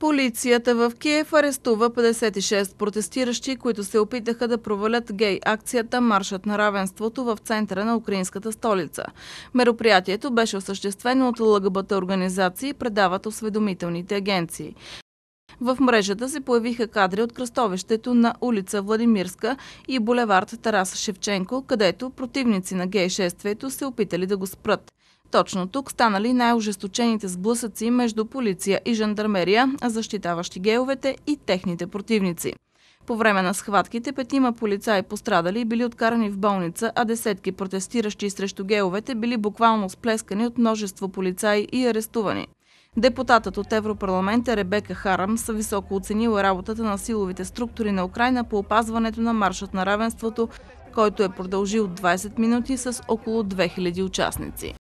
Полицията в Киев арестува 56 протестиращи, които се опитаха да провалят гей акцията Маршът на равенството в центъра на украинската столица. Мероприятието беше осъществено от лъгъбата организации, предават осведомителните агенции. В мрежата се появиха кадри от кръстовището на улица Владимирска и булевард Тарас Шевченко, където противници на гей-шествието се опитали да го спрат. Точно тук станали най-ожесточените сблъсъци между полиция и жандармерия, защитаващи геовете и техните противници. По време на схватките петима полицаи пострадали и били откарани в болница, а десетки протестиращи срещу геовете били буквално сплескани от множество полицаи и арестувани. Депутатът от Европарламента Ребека Харам са високо оценила работата на силовите структури на Украина по опазването на маршът на равенството, който е продължил 20 минути с около 2000 участници.